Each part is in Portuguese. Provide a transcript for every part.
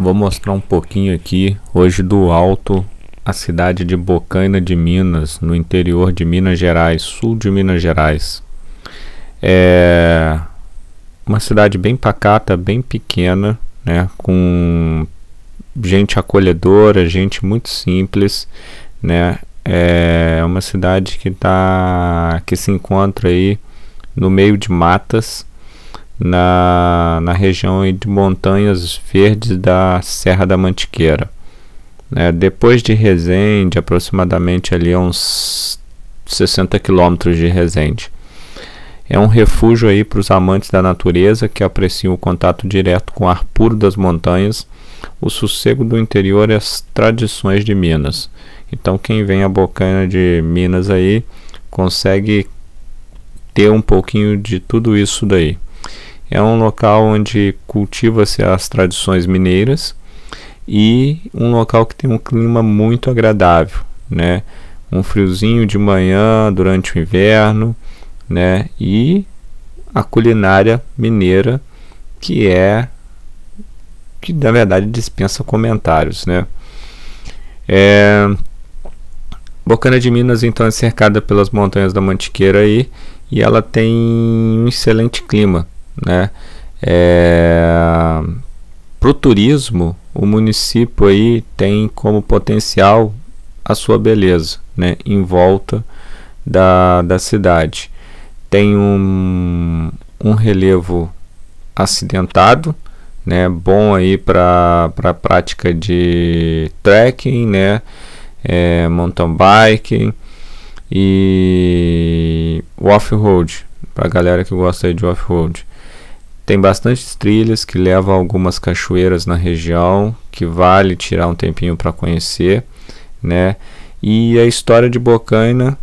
Vou mostrar um pouquinho aqui hoje do alto a cidade de Bocaina de Minas, no interior de Minas Gerais, sul de Minas Gerais. É uma cidade bem pacata, bem pequena, né, com gente acolhedora, gente muito simples, né? É uma cidade que tá que se encontra aí no meio de matas, na, na região de montanhas verdes da Serra da Mantiqueira. É, depois de Resende, aproximadamente ali uns 60 quilômetros de Resende. É um refúgio aí para os amantes da natureza que apreciam o contato direto com o ar puro das montanhas, o sossego do interior e as tradições de Minas. Então quem vem à Bocaina de Minas aí consegue ter um pouquinho de tudo isso daí. É um local onde cultiva-se as tradições mineiras e um local que tem um clima muito agradável, né? Um friozinho de manhã durante o inverno, né? E a culinária mineira que é que na verdade dispensa comentários, né? É, Bocana de Minas então é cercada pelas montanhas da Mantiqueira aí e ela tem um excelente clima né? É... Para o turismo, o município aí tem como potencial a sua beleza, né? Em volta da, da cidade. Tem um, um relevo acidentado, né? Bom aí para a prática de trekking, né? É, mountain biking e off-road, para galera que gosta de off-road. Tem bastante trilhas que levam a algumas cachoeiras na região, que vale tirar um tempinho para conhecer, né? E a história de Bocaina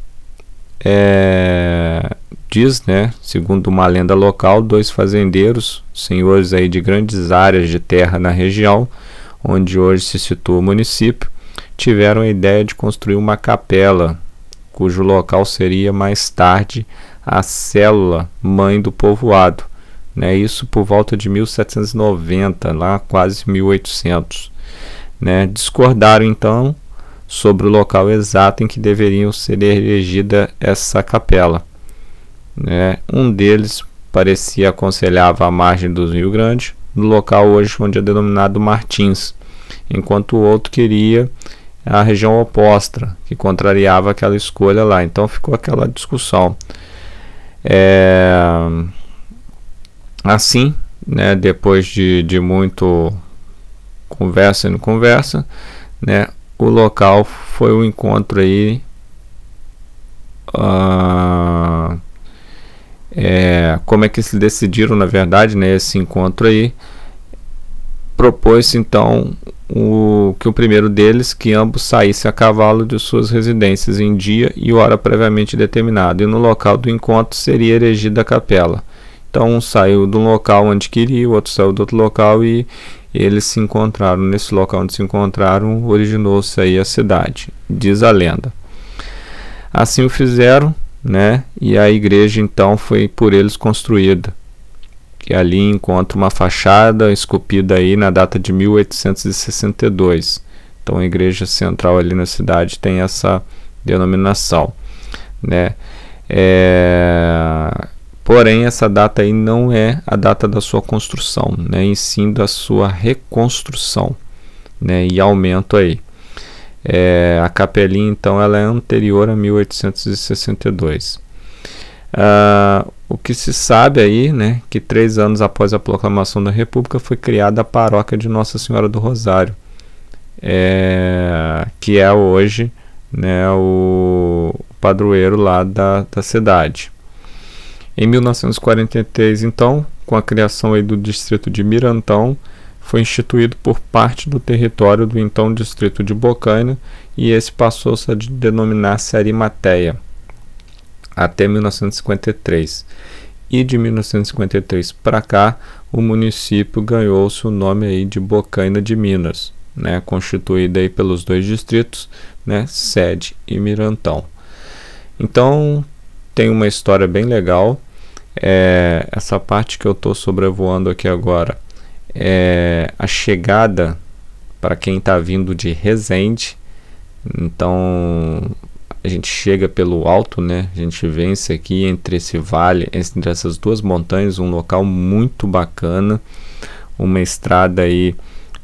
é, diz, né, segundo uma lenda local, dois fazendeiros, senhores aí de grandes áreas de terra na região, onde hoje se situa o município, tiveram a ideia de construir uma capela, cujo local seria mais tarde a célula mãe do povoado né? Isso por volta de 1790, lá quase 1800, né? Discordaram então sobre o local exato em que deveriam ser erigida essa capela, né? Um deles parecia aconselhava a margem do Rio Grande, no local hoje onde é denominado Martins, enquanto o outro queria a região oposta, que contrariava aquela escolha lá. Então ficou aquela discussão. É... Assim, né, depois de, de muito conversa e conversa, né, o local foi um encontro aí uh, é, como é que se decidiram na verdade né, esse encontro aí propôs então o, que o primeiro deles que ambos saíssem a cavalo de suas residências em dia e hora previamente determinado e no local do encontro seria erigida a capela então um saiu do local onde queria, o outro saiu do outro local e eles se encontraram. Nesse local onde se encontraram, originou-se aí a cidade, diz a lenda. Assim o fizeram, né? E a igreja então foi por eles construída. E ali encontra uma fachada esculpida aí na data de 1862. Então a igreja central ali na cidade tem essa denominação, né? É Porém, essa data aí não é a data da sua construção, né? e sim da sua reconstrução né? e aumento aí. É, a capelinha, então, ela é anterior a 1862. Ah, o que se sabe aí, né, que três anos após a proclamação da República foi criada a paróquia de Nossa Senhora do Rosário, é, que é hoje né, o padroeiro lá da, da cidade. Em 1943, então, com a criação aí do distrito de Mirantão, foi instituído por parte do território do então distrito de Bocaina e esse passou-se a denominar-se até 1953. E de 1953 para cá, o município ganhou-se o nome aí de Bocaina de Minas, né, constituída aí pelos dois distritos, né, Sede e Mirantão. Então, tem uma história bem legal, é, essa parte que eu estou sobrevoando aqui agora é a chegada para quem está vindo de Resende. Então a gente chega pelo alto, né? A gente vence aqui entre esse vale, entre essas duas montanhas, um local muito bacana, uma estrada aí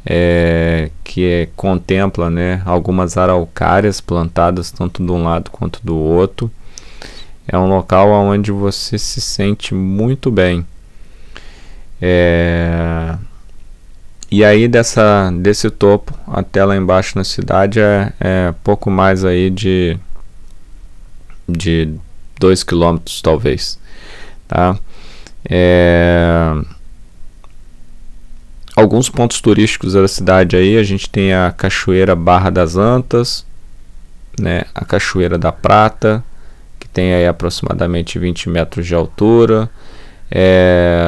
é, que é, contempla, né? Algumas araucárias plantadas tanto de um lado quanto do outro. É um local onde você se sente muito bem. É... E aí dessa, desse topo até lá embaixo na cidade é, é pouco mais aí de de 2 km talvez, tá? É... Alguns pontos turísticos da cidade aí, a gente tem a Cachoeira Barra das Antas, né? A Cachoeira da Prata, tem aí aproximadamente 20 metros de altura. É,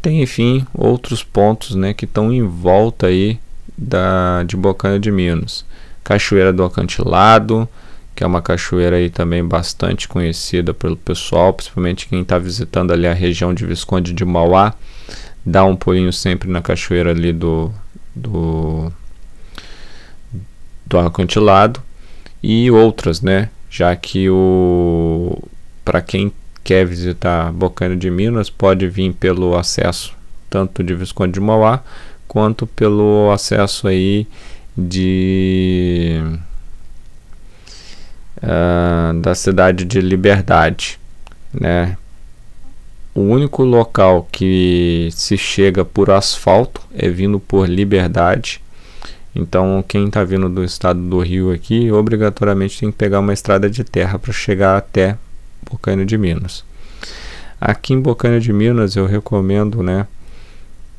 tem, enfim, outros pontos né, que estão em volta aí da, de Bocana de Minas. Cachoeira do Acantilado, que é uma cachoeira aí também bastante conhecida pelo pessoal, principalmente quem está visitando ali a região de Visconde de Mauá. Dá um pulinho sempre na cachoeira ali do, do, do acantilado e outras, né? já que o para quem quer visitar Bocaina de Minas pode vir pelo acesso tanto de Visconde de Mauá quanto pelo acesso aí de uh, da cidade de Liberdade, né? O único local que se chega por asfalto é vindo por Liberdade então, quem está vindo do estado do Rio aqui, obrigatoriamente tem que pegar uma estrada de terra para chegar até Bocaina de Minas. Aqui em Bocaina de Minas, eu recomendo, né,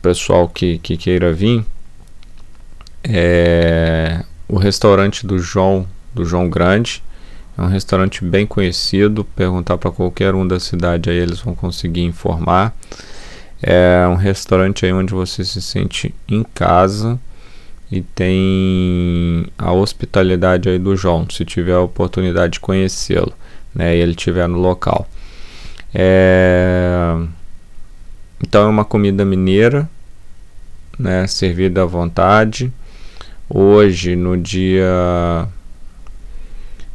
pessoal que, que queira vir, é o restaurante do João, do João Grande. É um restaurante bem conhecido. Perguntar para qualquer um da cidade aí, eles vão conseguir informar. É um restaurante aí onde você se sente em casa e tem a hospitalidade aí do João, se tiver a oportunidade de conhecê-lo, né, e ele tiver no local. É... Então é uma comida mineira, né, servida à vontade. Hoje, no dia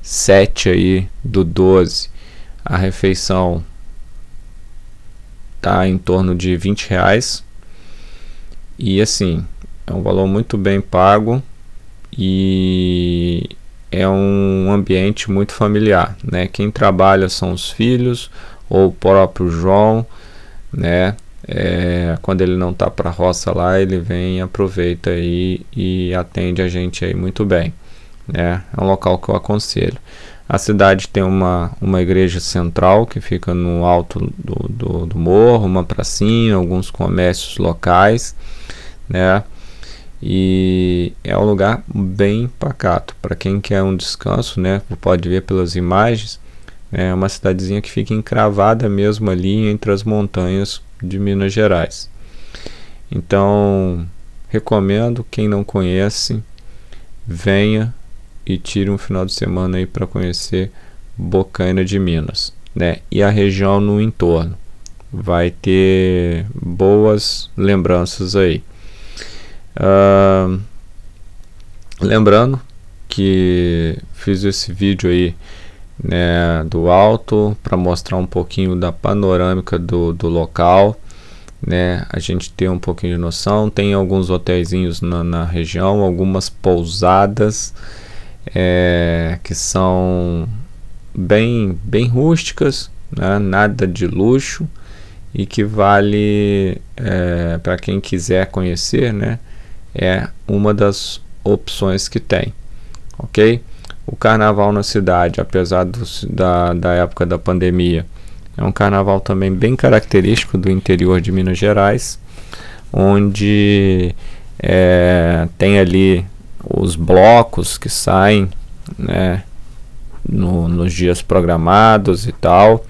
7 aí do 12, a refeição tá em torno de 20 reais. E assim, é um valor muito bem pago e é um ambiente muito familiar, né? Quem trabalha são os filhos ou o próprio João, né? É, quando ele não está para a roça lá, ele vem, aproveita aí e atende a gente aí muito bem. Né? É um local que eu aconselho. A cidade tem uma, uma igreja central que fica no alto do, do, do morro, uma pracinha, alguns comércios locais, né? e é um lugar bem pacato. Para quem quer um descanso, né, pode ver pelas imagens, é uma cidadezinha que fica encravada mesmo ali entre as montanhas de Minas Gerais. Então, recomendo quem não conhece, venha e tire um final de semana aí para conhecer Bocaina de Minas, né? E a região no entorno. Vai ter boas lembranças aí lembrando que fiz esse vídeo aí né, do alto para mostrar um pouquinho da panorâmica do, do local, né? A gente tem um pouquinho de noção. Tem alguns hotéis na, na, região, algumas pousadas é, que são bem, bem rústicas, né, nada de luxo e que vale é, para quem quiser conhecer, né? é uma das opções que tem, ok? O carnaval na cidade, apesar do, da, da época da pandemia, é um carnaval também bem característico do interior de Minas Gerais, onde é, tem ali os blocos que saem né, no, nos dias programados e tal,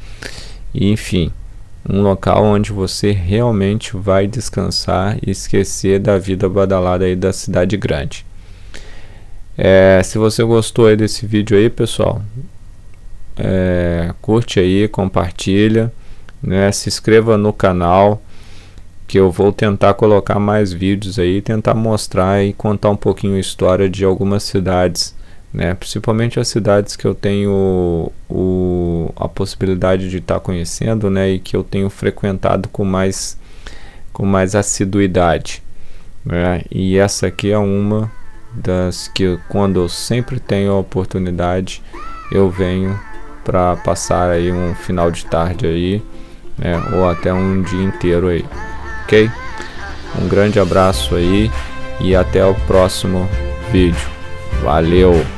e, enfim um local onde você realmente vai descansar e esquecer da vida badalada aí da cidade grande. É, se você gostou aí desse vídeo aí, pessoal, é, curte aí, compartilha, né, se inscreva no canal que eu vou tentar colocar mais vídeos aí, tentar mostrar e contar um pouquinho a história de algumas cidades né? Principalmente as cidades que eu tenho o, a possibilidade de estar tá conhecendo, né? E que eu tenho frequentado com mais com mais assiduidade, né? E essa aqui é uma das que quando eu sempre tenho a oportunidade eu venho para passar aí um final de tarde aí, né? Ou até um dia inteiro aí, ok? Um grande abraço aí e até o próximo vídeo. Valeu!